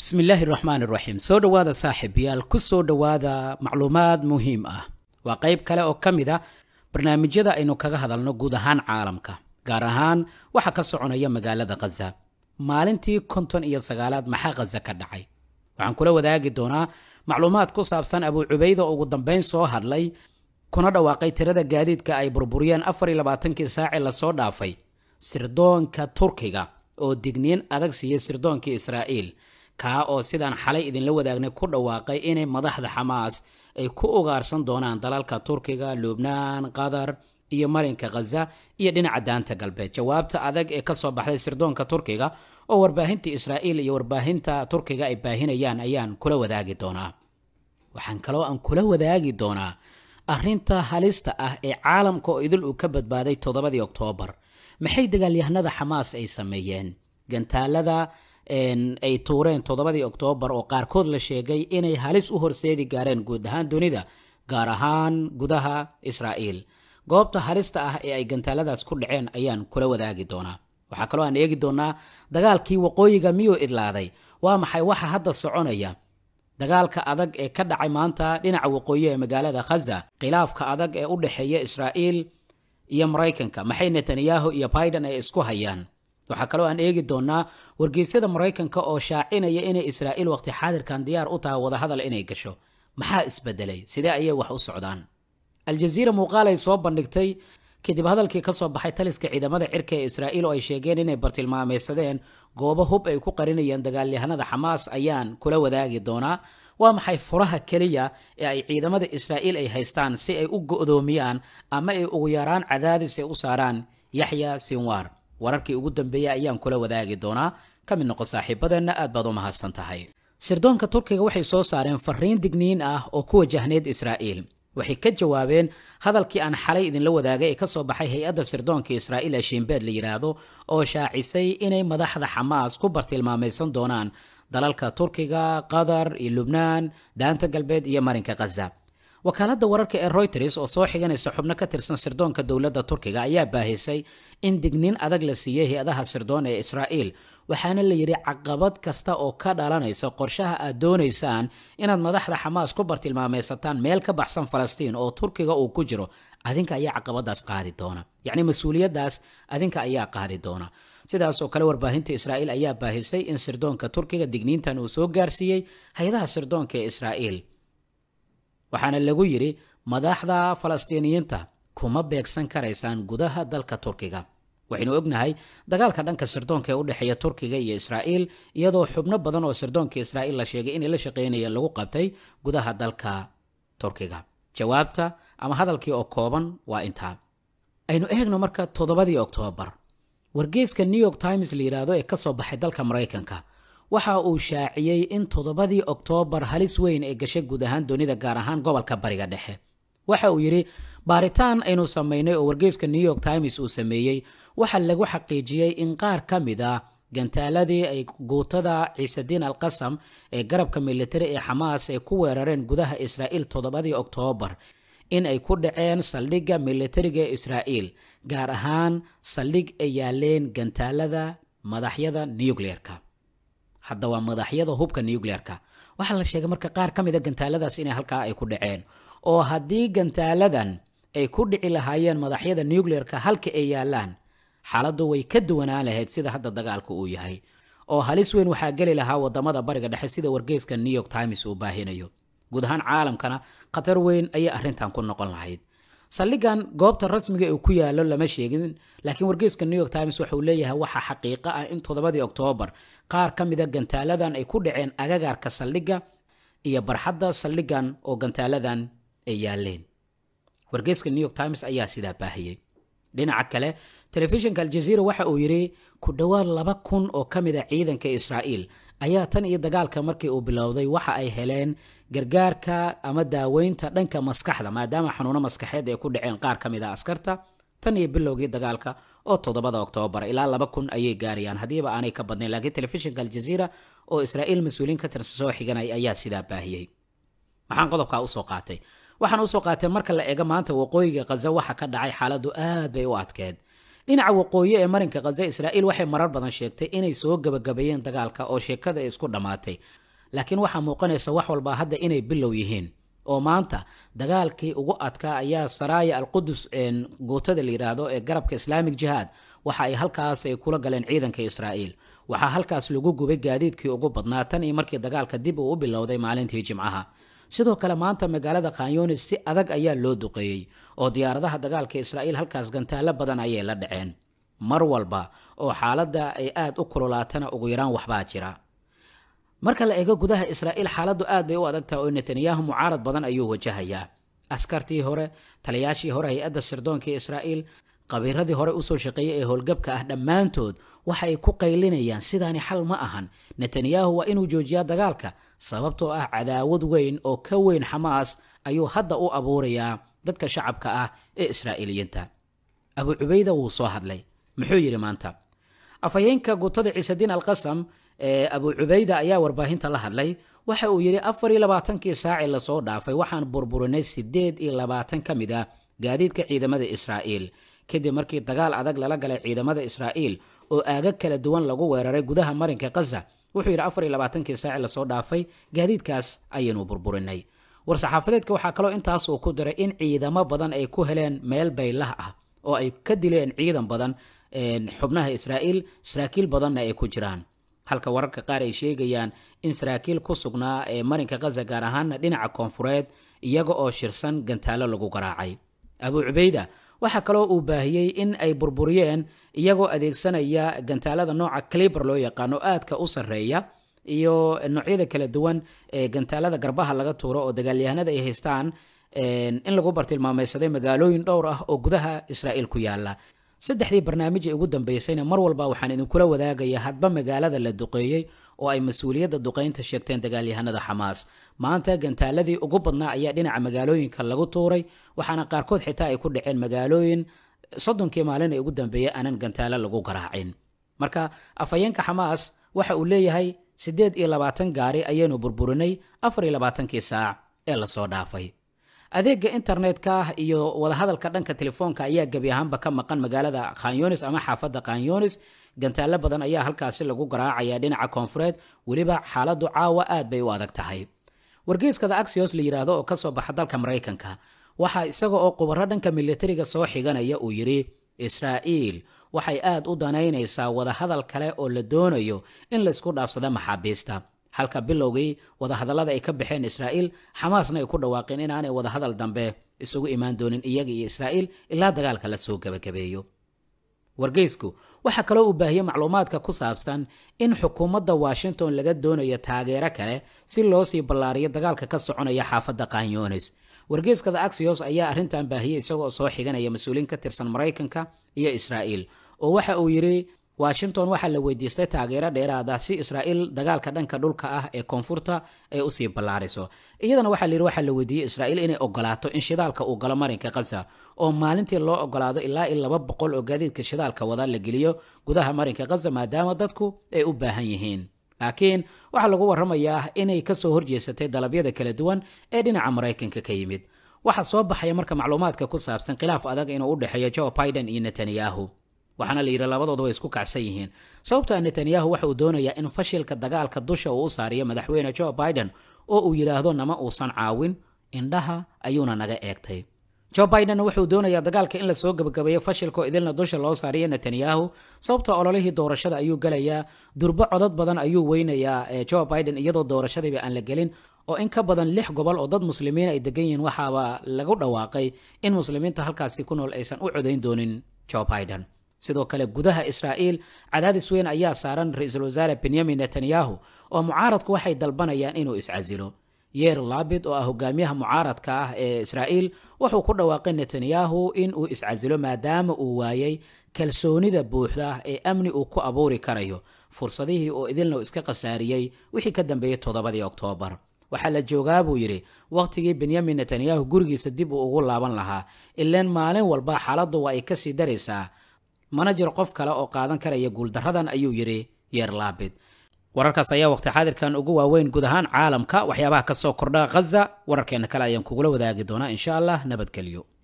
bismillaahi raxmaan raxiim soo dhowaada saaxiibayaal ku soo dhowaada macluumaad muhiim ah waa qayb kale oo ka mid a ah barnaamijyada aynu kaga hadalno guud ahaan caalamka gaar ahaan waxa ka soconaya magaalada khaza maalintii konton iyo sagaalaad maxaa khaza ka dhacay waxaan kula wadaagi doonaa macluumaad ku saabsan abuucubayda ugu dambayn soo hadlay kuna dhawaaqay tirada gaadiidka ay burburiyeen afar iyo labaatankii saaci lasoo dhaafay sirdoonka turkiga oo digniin adag siiyey sirdoonkii israa'iil kaa oo sidaan xalay idinla wadaagnay ku dhawaaqay inay madaxda xamaas ay ku ugaarsan doonaan dalalka turkiga lubnaan qatar iyo marinka khaza iyo dhinaca daanta galbeed jawaabta adag ee kasoo baxday sirdoonka turkiga oo warbaahinta israa'iil iyo warbaahinta turkiga ay baahinayaan ayaan kula wadaagi doonaa waxaan kaloo aan kula wadaagi doonaa arrinta halista ah ee caalamka oo idil uu ka badbaaday toddobadii oktoobar maxay dagaalyahanada xamaas ay sameeyeen gantaalada ay tuureen toddobadii oktoobar oo qaarkood la sheegay inay halis u horseedi gaareen guud ahaan dunida gaar ahaan gudaha israa'iil goobta halista ah ee ay gantaaladaas ku dhaceen ayaan kula wadaagi doonaa waxaa kaloo aan eegi doonaa dagaalkii waqooyiga miyuu idlaaday waa maxay waxa hadda soconaya dagaalka adag ee ka dhacay maanta dhinaca waqooyi ee magaalada khaza khilaafka adag ee u dhexeeya israa'iil iyo maraykanka maxay netanyahu iyo biden ay isku hayaan waxaa kaloo aan eegi doonaa wargeysyada maraykanka oo shaacinaya inay israa'iil waqti xaadirkan diyaar u tahay wadahadal inay gasho maxaa isbedelay sidee ayay wax u socdaan al-jaziira muuqaal ay soo bandhigtay kadib hadalkii ka soo baxay taliska ciidamada cirka ee israa'iil oo ay sheegeen inay bartilmaamaysadeen goobo hub ay ku qarinayeen dagaalyahanada xamaas ayaan kula wadaagi doonaa waa maxay furaha keliya ee ay ciidamada israa'iil ay haystaan si ay u go'doomiyaan ama ay ugu yaraan cadaadis ay u saaraan yaxya sinwaar wararkii ugu dambeeyey ayaan kula wadaagi doonaa ka mid noqon saaxiibadeenna aad baad u mahadsan tahay sirdoonka turkiga waxay soo saareen farriin digniin ah oo ku wajahneyd israa'iil waxay ka jawaabeen hadalkii aan xalay idinla wadaagay ee ka soo baxay hay-adda sirdoonka israa'iil ee shiimbeed la yidhaahdo oo shaacisay inay madaxda xamaas ku bartilmaamaysan doonaan dalalka turkiga qatar iyo lubnaan daanta galbeed iyo marinka khaza wakaalada wararka ee reuters oo soo xiganaysa xubno ka tirsan sirdoonka dowladda turkiga ayaa baahisay in digniin adag la siiyey hay-adaha sirdoon ee israa'iil waxaana la yidhi caqabad kasta oo ka dhalanaysa qorshaha aad doonaysaan inaad madaxda xamaas ku bartilmaameysataan meel ka baxsan falastiin oo turkiga uu ku jiro adinka ayaa caqabadaas qaadi doona yacni mas-uuliyaddaas adinka ayaa qaadi doona sidaas oo kale warbaahinta israa'iil ayaa baahisay in sirdoonka turkiga digniintan uu soo gaarsiiyey hay-adaha sirdoonka ee israa'iil waxaana lagu yidhi madaxda falastiiniyiinta kuma beegsan karaysaan gudaha dalka turkiga waxaynu ognahay dagaalka dhanka sirdoonka ee u dhexeeya turkiga iyo israa'iil iyadoo xubno badan oo sirdoonka israa'iil la sheegay inay la shaqaynayeen lagu qabtay gudaha dalka turkiga jawaabta ama hadalkii oo kooban waa intaa aynu eegno marka toddobadii oktoobar wargeyska new york times la yidhaahdo ee ka soo baxay dalka maraykanka waxa uu shaaciyey in toddobadii oktoobar halis weyn ay gashay guud ahaan dunida gaar ahaan gobolka bariga dhexe waxa uu yidhi baaritaan aynu samaynay oo wargeyska new york times uu sameeyey waxa lagu xaqiijiyey in qaar ka mid a ah gantaaladii ay guutada ciisediin alqasam ee garabka militari ee xamaas ay ku weerareen gudaha israa'iil toddobadii oktoobar in ay ku dhaceen saldhigga militariga ee israa'iil gaar ahaan saldhig ay yaaleen gantaalada madaxyada nukleerka hadda waa madaxyada hubka nuclearka waxaa la sheegay marka qaar ka mid a ah gantaaladaas inay halkaa ay ku dhaceen oo haddii gantaaladan ay ku dhici lahaayeen madaxyada nuclearka halka ay yaalaan xaaladdu way ka duwanaan lahayd sida hadda dagaalku uu yahay oo halis weyn waxaa geli lahaa wadamada bariga dhexe sida wargeyska new york times uu baahinayo guud ahaan caalamkana khatar weyn ayay arrintan ku noqon lahayd saldhigan goobta rasmiga uu ku yaalo lama sheegin laakiin wargeyska new york times waxauu leeyahay waxaa xaqiiqo ah in toddobadii oktoobar qaar ka mida ah gantaaladan ay ku dhaceen agagaarka saldhigga iyo barxadda saldhigan oo gantaaladan ay yaaleen wargeyska new york times ayaa sidaa baahiyey dhinaca kale telefishinka aljaziira waxa uu yidhi ku dhowaad laba kun oo ka mid a ah ciidanka israa'iil ayaa tan iyo dagaalka markii uu bilowday waxa ay heleen gargaarka ama daaweynta dhanka maskaxda maadaama xanuuno maskaxeed ay ku dhaceen qaar ka mid a askarta tan iyo bilowgii dagaalka oo toddobada oktoobar ilaa laba kun ayay gaarayaan haddiiba aanay ka badnayn laakiin telefishinka aljaziira oo israa'iil mas-uuliyiin ka tirsan soo xiganay ayaa sidaa baahiyey maxaan qodobkaa usoo qaatay waxaan usoo qaatay marka la eego maanta waqooyiga khaza waxa ka dhacay xaaladdu aad bay u adkeed dhinaca waqooyi ee marinka khaza israa'iil waxay marar badan sheegtay inay soo gabagabeeyeen dagaalka oo sheekada ay isku dhammaatay laakiin waxaa muuqanaysa wax walba hadda inay bilow yihiin oo maanta dagaalkii ugu adkaa ayaa saraaya alqudus gootada la yidhaahdo ee garabka islaamic jihaad waxa ay halkaas ay kula galeen ciidanka israa'iil waxaa halkaas lagu gubay gaadiidkii ugu badnaa tan iyo markii dagaalka dib uu u bilowday maalintii jimcaha sidoo kale maanta magaalada khanyonis si adag ayaa loo duqeeyey oo diyaaradaha dagaalka israa'iil halkaas gantaalo badan ayay la dhaceen mar walba oo xaaladda ay aad u kululaatana ugu yaraan waxbaa jira marka la eego gudaha israa'iil xaaladdu aad bay u adagtaha oo netanyahu mucaarad badan ayuu wajahayaa askartii hore taliyaashii hore hay-adda sirdoonka israa'iil qabiiradii hore usoo shaqeeyey ee howlgabka ah dhammaantood waxa ay ku qaylinayaan sidaani xal ma ahan netanyahu waa inuu joojiyaa dagaalka sababtoo ah cadaawad weyn oo ka weyn xamaas ayuu hadda u abuurayaa dadka shacabka ah ee israa'iiliyiinta abuu cubayda wuu soo hadlay muxuu yidhi maanta afhayeenka gutada ciisediin alqasam abu cubayda ayaa warbaahinta la hadlay waxa uu yidhi afar iyo labaatankii saaci lasoo dhaafay waxaan burburinay siddeed iyo labaatan ka mid ah gaadiidka ciidamada israa'iil kadib markii dagaal adag lala galay ciidamada israa'iil oo aagag kala duwan lagu weeraray gudaha marinka khaza wuxuu yidhi afar iyo labaatankii saaci lasoo dhaafay gaadiidkaas ayaanu burburinay war-saxaafadeedka waxaa kaloo intaas uu ku diray in ciidamo badan ay ku heleen meel baylah ah oo ay ka dileen ciidan badan xubnaha israa'iil saraakiil badanna ay ku jiraan halka wararka qaar ay sheegayaan in saraakiil ku sugnaa ee marinka khaza gaar ahaana dhinaca koonfureed iyaga oo shirsan gantaalo lagu garaacay abu cubayda waxaa kaloo uu baahiyey in ay burburiyeen iyagoo adeegsanaya gantaalada nooca caliber loo yaqaano aadka u sarreeya iyo noocyada kala duwan ee gantaalada garbaha laga tuuro oo dagaalyahanada ay haystaan in lagu bartilmaamaysaday magaalooyin dhowr ah oo gudaha israa'iil ku yaala saddexdii barnaamij ee ugu dambeysayna mar walba waxaan idinkula wadaagaya hadba magaalada la duqeeyey oo ay mas-uuliyadda duqeynta sheegteen dagaalyahanada xamaas maanta gantaaladii ugu badnaa ayaa dhinaca magaalooyinka lagu tuuray waxaana qaarkood xitaa ay ku dhaceen magaalooyin soddonkii maalin ee ugu dambeeyey aanan gantaalo lagu garaacin marka afhayeenka xamaas waxa uu leeyahay siddeed iyo labaatan gaari ayaanu burburinay afar iyo labaatankii saac ee lasoo dhaafay adeega internetka iyo wadahadalka dhanka telefoonka ayaa gebi ahaanba ka maqan magaalada khanyonis ama xaafadda khanyonis gantaallo badan ayaa halkaasi lagu garaacaya dhinaca koonfureed weliba xaaladu caawa aad bay u adag tahay wargeyskada axios la yidhaahdo oo kasoo baxa dalka maraykanka waxaa isaga oo khubaro dhanka militariga soo xiganaya uu yidhi israa'iil waxay aad u danaynaysaa wadahadal kale oo la doonayo in laysku dhaafsado maxaabiista halka bilowgii wadahadallada ay ka baxeen israa'iil xamaasna ay ku dhawaaqeen inaanay wadahadal dambe isugu imaan doonin iyaga iyo israa'iil ilaa dagaalka la soo gabagabeeyo wargeysku waxaa kaloo uu baahiyey macluumaadka ku saabsan in xukuumadda washington laga doonayo taageero kale si loo sii ballaariyo dagaalka ka soconaya xaafadda kaanyones wargeyskada axios ayaa arrintan baahiyey isagoo soo xiganaya mas-uuliin ka tirsan maraykanka iyo israa'iil oo waxa uu yidhi washington waxaa la weydiistay taageero dheeraada si israa'iil dagaalka dhanka dhulka ah ee koonfurta ay usii ballaariso iyadana waxaa layidhi waxaa la weydiiyey israa'iil inay ogolaato in shidaalka uu galo marinka khaza oo maalintii loo ogolaado ilaa in laba boqol oo gaadiidka shidaalka wada la geliyo gudaha marinka khaza maadaama dadku ay u baahan yihiin laakiin waxaa lagu warramayaa inay kasoo horjeesatay dalabyada kala duwan ee dhinaca maraykanka ka yimid waxaa soo baxaya marka macluumaadka ku saabsan khilaaf adag inuu u dhexeeyo jo biden iyo netanyahu waxaana la yidhi labadooda way isku kacsan yihiin sababtaa netanyahu waxa uu doonayaa in fashilka dagaalka dusha uu u saariyo madaxweyne jo biden oo uu yidhaahdo nama uusan caawin indhaha ayuuna naga eegtay jo bidenna wuxuu doonayaa dagaalka in lasoo gebagabeeyo fashilkoo idilna dusha loo saariyo netanyahu sababta ololihii doorashada ayuu gelayaa durbo codad badan ayuu weynayaa eh, jo biden iyadoo doorashadiiba aan la gelin oo in ka badan lix gobol oo dad muslimiin ay degan yihiin waxaaba lagu dhawaaqay in muslimiinta halkaasi ku nool aysan u codayn doonin jo biden sidoo kale gudaha israa'iil cadaadis weyn ayaa saaran ra-iisul wasaare benyamin netanyahu oo mucaaradku waxay dalbanayaan inuu iscasilo yeer laabid oo ah hogaamiyaha mucaaradka ah ee israa'iil wuxuu ku dhawaaqay netanyahu in uu iscasilo maadaama uu waayey kalsoonida buuxda ee amni uu ku abuuri karayo fursadihii oo idilna u iska khasaariyey wixii ka dambeeyey toddobadii oktoobar waxaa la joogaa buu yidhi wakhtigii benyamin netanyahu gurigiisa dib uu ugu laaban lahaa ileen maalin walba xaaladdu waa ay kasii daraysaa mana jiro qof kale oo qaadan karaya guuldaradan ayuu yidhi yeerlaabid wararkaas ayaa waqti xaadirkan ugu waaweyn guud ahaan caalamka waxyaabaha ka soo kordha ghaza wararkeena kale ayaan kugula wadaagi doonaa insha allah nabadgelyo